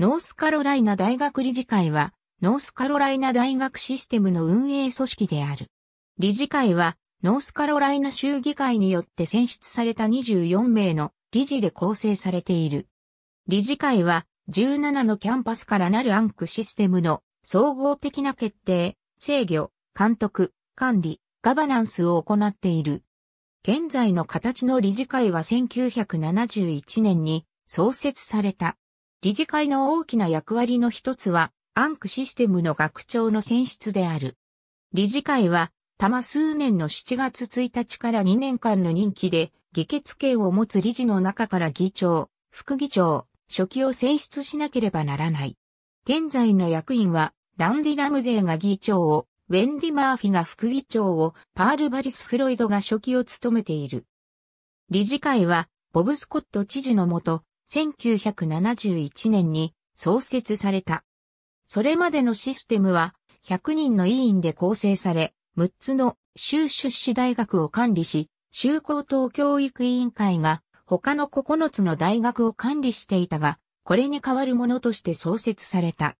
ノースカロライナ大学理事会は、ノースカロライナ大学システムの運営組織である。理事会は、ノースカロライナ州議会によって選出された24名の理事で構成されている。理事会は、17のキャンパスからなるアンクシステムの総合的な決定、制御、監督、管理、ガバナンスを行っている。現在の形の理事会は1971年に創設された。理事会の大きな役割の一つは、アンクシステムの学長の選出である。理事会は、たま数年の7月1日から2年間の任期で、議決権を持つ理事の中から議長、副議長、初期を選出しなければならない。現在の役員は、ランディ・ラムゼーが議長を、ウェンディ・マーフィが副議長を、パール・バリス・フロイドが初期を務めている。理事会は、ボブ・スコット知事のもと、1971年に創設された。それまでのシステムは100人の委員で構成され、6つの州出資大学を管理し、州高等教育委員会が他の9つの大学を管理していたが、これに代わるものとして創設された。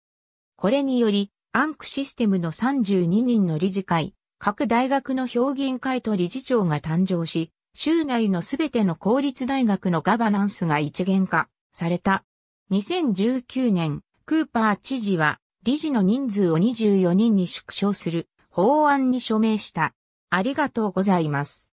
これにより、アンクシステムの32人の理事会、各大学の評議員会と理事長が誕生し、州内のすべての公立大学のガバナンスが一元化された。2019年、クーパー知事は理事の人数を24人に縮小する法案に署名した。ありがとうございます。